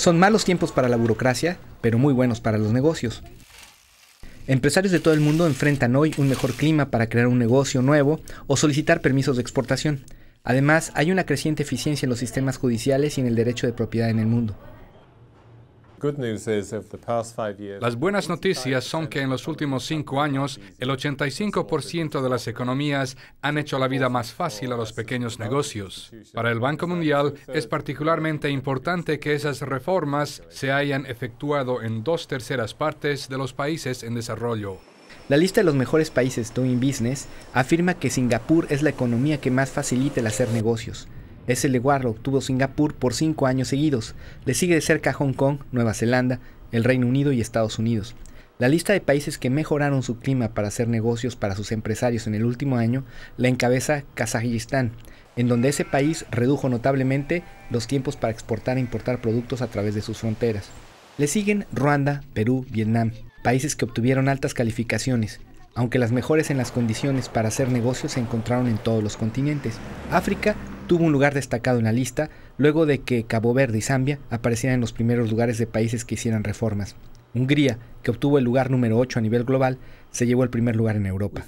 Son malos tiempos para la burocracia, pero muy buenos para los negocios. Empresarios de todo el mundo enfrentan hoy un mejor clima para crear un negocio nuevo o solicitar permisos de exportación. Además, hay una creciente eficiencia en los sistemas judiciales y en el derecho de propiedad en el mundo. Las buenas noticias son que en los últimos cinco años el 85% de las economías han hecho la vida más fácil a los pequeños negocios. Para el Banco Mundial es particularmente importante que esas reformas se hayan efectuado en dos terceras partes de los países en desarrollo. La lista de los mejores países doing business afirma que Singapur es la economía que más facilita el hacer negocios, ese lugar obtuvo Singapur por cinco años seguidos. Le sigue de cerca Hong Kong, Nueva Zelanda, el Reino Unido y Estados Unidos. La lista de países que mejoraron su clima para hacer negocios para sus empresarios en el último año la encabeza Kazajistán, en donde ese país redujo notablemente los tiempos para exportar e importar productos a través de sus fronteras. Le siguen Ruanda, Perú, Vietnam, países que obtuvieron altas calificaciones, aunque las mejores en las condiciones para hacer negocios se encontraron en todos los continentes. África tuvo un lugar destacado en la lista luego de que Cabo Verde y Zambia aparecieran en los primeros lugares de países que hicieran reformas. Hungría, que obtuvo el lugar número 8 a nivel global, se llevó el primer lugar en Europa.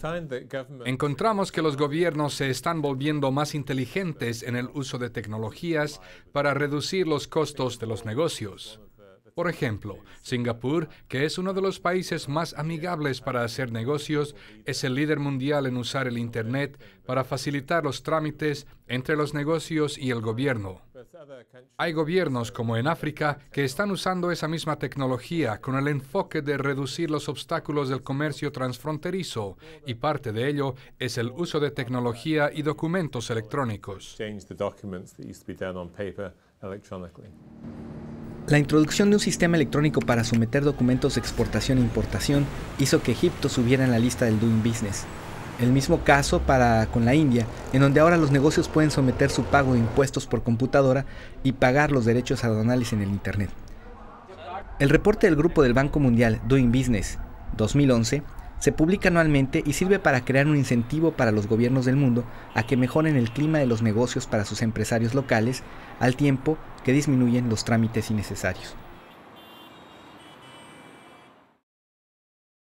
Encontramos que los gobiernos se están volviendo más inteligentes en el uso de tecnologías para reducir los costos de los negocios. Por ejemplo, Singapur, que es uno de los países más amigables para hacer negocios, es el líder mundial en usar el Internet para facilitar los trámites entre los negocios y el gobierno. Hay gobiernos como en África que están usando esa misma tecnología con el enfoque de reducir los obstáculos del comercio transfronterizo y parte de ello es el uso de tecnología y documentos electrónicos. La introducción de un sistema electrónico para someter documentos de exportación e importación hizo que Egipto subiera en la lista del Doing Business. El mismo caso para con la India, en donde ahora los negocios pueden someter su pago de impuestos por computadora y pagar los derechos aduanales en el Internet. El reporte del grupo del Banco Mundial Doing Business 2011 se publica anualmente y sirve para crear un incentivo para los gobiernos del mundo a que mejoren el clima de los negocios para sus empresarios locales, al tiempo que disminuyen los trámites innecesarios.